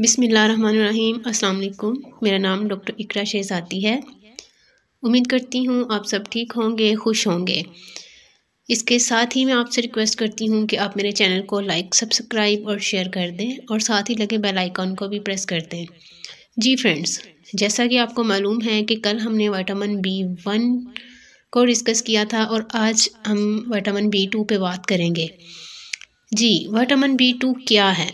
बिसमीम् अल्लाम मेरा नाम डॉक्टर इकरा शहज़ादी है उम्मीद करती हूँ आप सब ठीक होंगे खुश होंगे इसके साथ ही मैं आपसे रिक्वेस्ट करती हूँ कि आप मेरे चैनल को लाइक सब्सक्राइब और शेयर कर दें और साथ ही लगे बेल आइकन को भी प्रेस कर दें जी फ्रेंड्स जैसा कि आपको मालूम है कि कल हमने वाइटामिन बी वन को डिस्कस किया था और आज हम वाइटामिन बी टू पर बात करेंगे जी वाइटामिन बी टू क्या है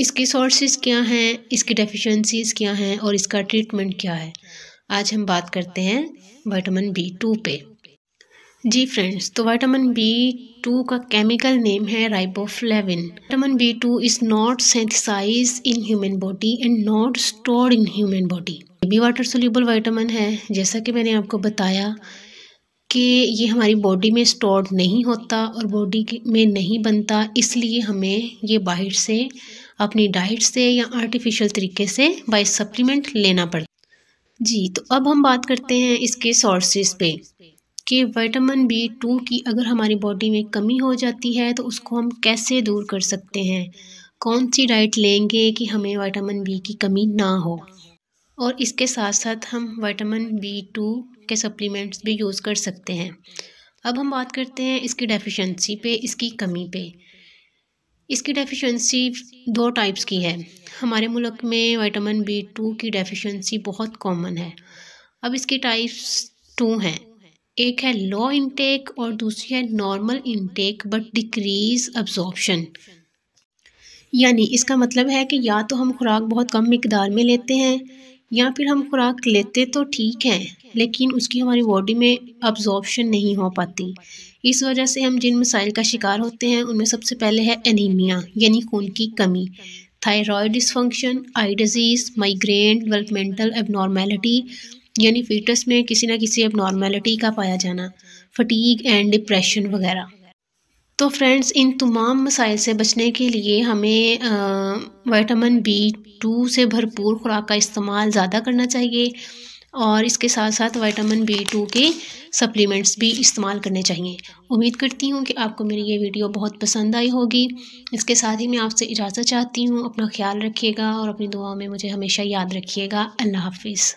इसके सोर्सेस क्या हैं इसकी डेफिशिएंसीज क्या हैं और इसका ट्रीटमेंट क्या है आज हम बात करते हैं विटामिन बी टू पे जी फ्रेंड्स तो विटामिन बी टू का केमिकल नेम है riboflavin vitamin B two is not synthesize in human body and not stored in human body B water soluble vitamin है जैसा कि मैंने आपको बताया कि ये हमारी बॉडी में स्टोर नहीं होता और बॉडी में नहीं बनता इसलिए हमें ये बाहर से अपनी डाइट से या आर्टिफिशियल तरीके से बाय सप्लीमेंट लेना पड़ता जी तो अब हम बात करते हैं इसके सोर्सेज पे कि विटामिन बी टू की अगर हमारी बॉडी में कमी हो जाती है तो उसको हम कैसे दूर कर सकते हैं कौन सी डाइट लेंगे कि हमें वाइटामिन बी की कमी ना हो और इसके साथ साथ हम विटामिन बी टू के सप्लीमेंट्स भी यूज़ कर सकते हैं अब हम बात करते हैं इसकी डेफिशिएंसी पे इसकी कमी पे इसकी डेफिशिएंसी दो टाइप्स की है हमारे मुल्क में विटामिन बी टू की डेफिशिएंसी बहुत कॉमन है अब इसकी टाइप्स टू हैं एक है लो इनटेक और दूसरी है normal intake but decrease absorption यानी इसका मतलब है कि या तो हम खुराक बहुत कम मकदार में लेते हैं या फिर हम खुराक लेते तो ठीक है लेकिन उसकी हमारी बॉडी में अब्जॉर्बशन नहीं हो पाती इस वजह से हम जिन मसाइल का शिकार होते हैं उनमें सबसे पहले है एनीमिया यानी खून की कमी thyroid dysfunction eye disease migraine developmental abnormality यानी फीटस में किसी ना किसी एबनॉर्मेलिटी का पाया जाना फटीग एंड डिप्रेशन वगैरह तो फ्रेंड्स इन तमाम मसाइल से बचने के लिए हमें वाइटामिन बी टू से भरपूर खुराक का इस्तेमाल ज़्यादा करना चाहिए और इसके साथ साथ वाइटामिन बी टू के सप्लीमेंट्स भी इस्तेमाल करने चाहिए उम्मीद करती हूँ कि आपको मेरी ये वीडियो बहुत पसंद आई होगी इसके साथ ही मैं आपसे इजाज़त चाहती हूँ अपना ख्याल रखिएगा और अपनी दुआ में मुझे हमेशा याद रखिएगा अल्लाह हाफिज़